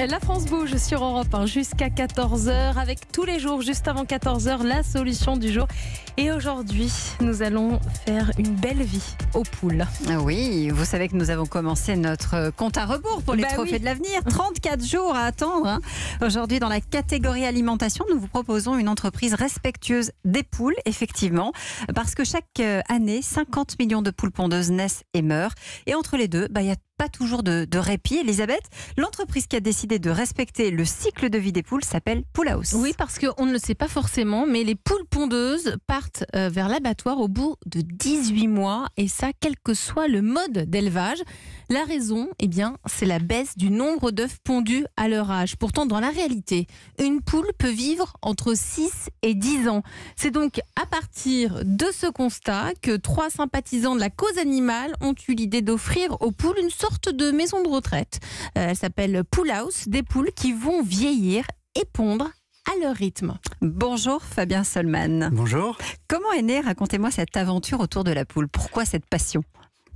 Euh, la France bouge sur Europe jusqu'à 14h avec tous les jours juste avant 14h la solution du jour. Et aujourd'hui, nous allons faire une belle vie aux poules. Ah oui, vous savez que nous avons commencé notre compte à rebours pour les bah trophées de l'avenir. 34 jours à attendre. Hein. Aujourd'hui, dans la catégorie alimentation, nous vous proposons une entreprise respectueuse des poules, effectivement, parce que chaque euh, année, 50 millions de poules pondeuses naissent et meurent. Et entre les deux, bah, il y a pas toujours de, répit. Elisabeth, l'entreprise qui a décidé de respecter le cycle de vie des poules s'appelle Pool Oui, parce qu'on ne le sait pas forcément, mais les poules pondeuses partent euh, vers l'abattoir au bout de 18 mois, et ça, quel que soit le mode d'élevage. La raison, eh bien, c'est la baisse du nombre d'œufs pondus à leur âge. Pourtant, dans la réalité, une poule peut vivre entre 6 et 10 ans. C'est donc à partir de ce constat que trois sympathisants de la cause animale ont eu l'idée d'offrir aux poules une sorte de maison de retraite. Euh, elle s'appelle Pool House, des poules qui vont vieillir et pondre à leur rythme. Bonjour Fabien Solman. Bonjour. Comment est née, racontez-moi cette aventure autour de la poule Pourquoi cette passion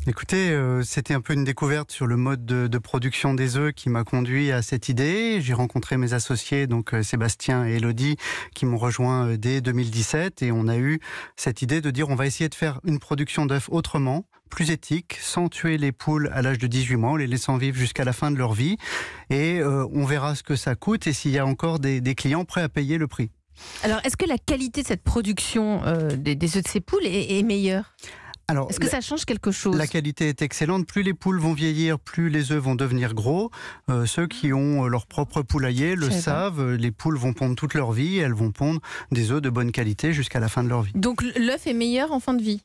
Écoutez, euh, c'était un peu une découverte sur le mode de, production des œufs qui m'a conduit à cette idée. J'ai rencontré mes associés, donc euh, Sébastien et Elodie, qui m'ont rejoint euh, dès 2017 et on a eu cette idée de dire on va essayer de faire une production d'œufs autrement, plus éthique, sans tuer les poules à l'âge de 18 mois, en les laissant vivre jusqu'à la fin de leur vie et on verra ce que ça coûte et s'il y a encore des, clients prêts à payer le prix. Alors, est-ce que la qualité de cette production des, des œufs de ces poules est meilleure est-ce que ça change quelque chose La qualité est excellente. Plus les poules vont vieillir, plus les œufs vont devenir gros. Euh, ceux qui mm. ont euh, leur propre poulailler le savent. Euh, les poules vont pondre toute leur vie. Elles vont pondre des œufs de bonne qualité jusqu'à la fin de leur vie. Donc l'œuf est meilleur en fin de vie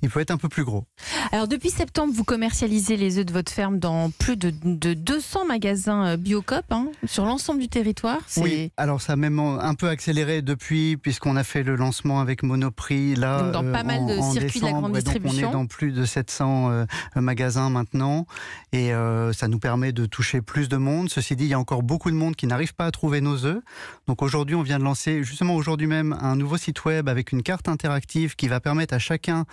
Il peut être un peu plus gros. Alors depuis septembre, vous commercialisez les œufs de votre ferme dans plus de, 200 magasins Biocop hein, sur l'ensemble du territoire. Oui. Alors ça a même un peu accéléré depuis, puisqu'on a fait le lancement avec Monoprix là. Donc, dans pas mal de circuits de la grande distribution. On est dans plus de 700 euh, magasins maintenant et euh, ça nous permet de toucher plus de monde. Ceci dit, il y a encore beaucoup de monde qui n'arrive pas à trouver nos œufs. Donc aujourd'hui, on vient de lancer justement aujourd'hui même un nouveau site web avec une carte interactive qui va permettre à chacun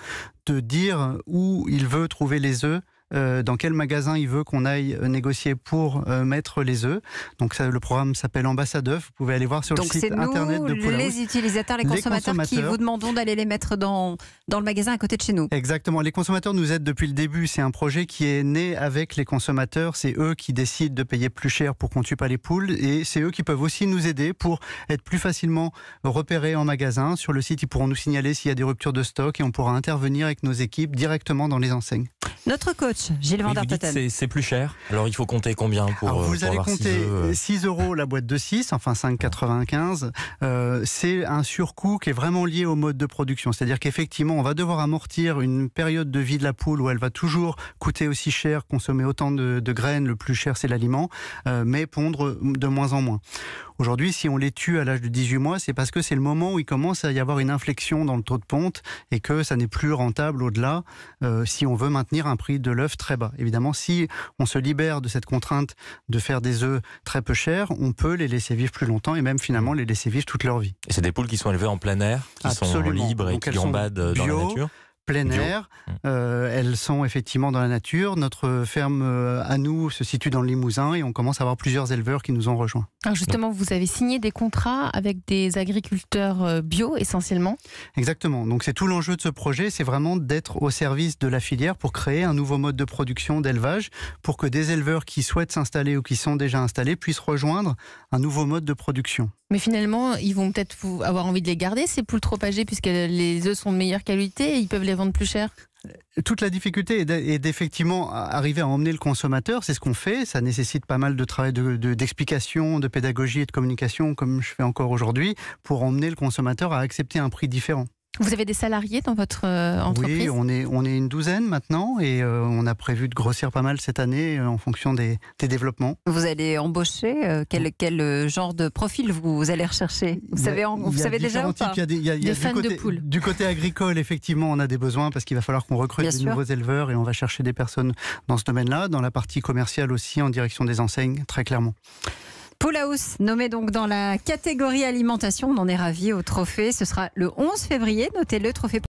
de dire où il veut trouver les œufs euh, dans quel magasin il veut qu'on aille euh, négocier pour euh, mettre les œufs. Donc ça, le programme s'appelle Ambassadeur. Vous pouvez aller voir sur le site internet de Donc Les utilisateurs, les consommateurs, les consommateurs, qui vous demandons d'aller les mettre dans, dans le magasin à côté de chez nous. Exactement. Les consommateurs nous aident depuis le début. C'est un projet qui est né avec les consommateurs. C'est eux qui décident de payer plus cher pour qu'on tue pas les poules et c'est eux qui peuvent aussi nous aider pour être plus facilement repérés en magasin. Sur le site, ils pourront nous signaler s'il y a des ruptures de stock et on pourra intervenir avec nos équipes directement dans les enseignes. Notre coach, Gilles Van C'est plus cher. Alors il faut compter combien pour euh, Vous avez allez compter 6, euh euros la boîte de 6, enfin 5,95. Euh, c'est un surcoût qui est vraiment lié au mode de production. C'est-à-dire qu'effectivement, on va devoir amortir une période de vie de la poule où elle va toujours coûter aussi cher, consommer autant de, graines, le plus cher c'est l'aliment, euh, mais pondre de moins en moins. Aujourd'hui, si on les tue à l'âge de 18 mois, c'est parce que c'est le moment où il commence à y avoir une inflexion dans le taux de ponte et que ça n'est plus rentable au-delà euh, si on veut maintenir un prix de l'œuf très bas. Évidemment, si on se libère de cette contrainte de faire des œufs très peu chers, on peut les laisser vivre plus longtemps et même finalement mmh. les laisser vivre toute leur vie. Et c'est des poules qui sont élevées en plein air, qui sont libres et qui embadent euh, dans la nature plein air. Mm. Euh, elles sont effectivement dans la nature. Notre ferme euh, à nous se situe dans le Limousin et on commence à avoir plusieurs éleveurs qui nous ont rejoints. Alors justement, vous avez signé des contrats avec des agriculteurs euh, bio essentiellement Exactement. Donc c'est tout l'enjeu de ce projet, c'est vraiment d'être au service de la filière pour créer un nouveau mode de production d'élevage pour que des éleveurs qui souhaitent s'installer ou qui sont déjà installés puissent rejoindre un nouveau mode de production. Mais finalement, ils vont peut-être avoir envie de les garder, ces poules trop âgées, puisque les œufs sont de meilleure qualité et ils peuvent les vendre plus cher toute la difficulté est d'effectivement arriver à emmener le consommateur, c'est ce qu'on fait, ça nécessite pas mal de travail d'explication, de pédagogie et de communication, comme je fais encore aujourd'hui, pour emmener le consommateur à accepter un prix différent. Vous avez des salariés dans votre euh, entreprise Oui, on est, on est une douzaine maintenant et euh, on a prévu de grossir pas mal cette année euh, en fonction des, développements. Vous allez embaucher quel, genre de profil vous, allez rechercher Vous bah, savez, vous savez déjà ou des, côté, Du côté agricole, effectivement, on a des besoins parce qu'il va falloir qu'on recrute de des nouveaux éleveurs et on va chercher des personnes dans ce domaine-là. Dans la partie commerciale aussi, en direction des enseignes, très clairement nommé donc dans la catégorie alimentation. On en est ravi au trophée. Ce sera le 11 février. Notez-le, trophée.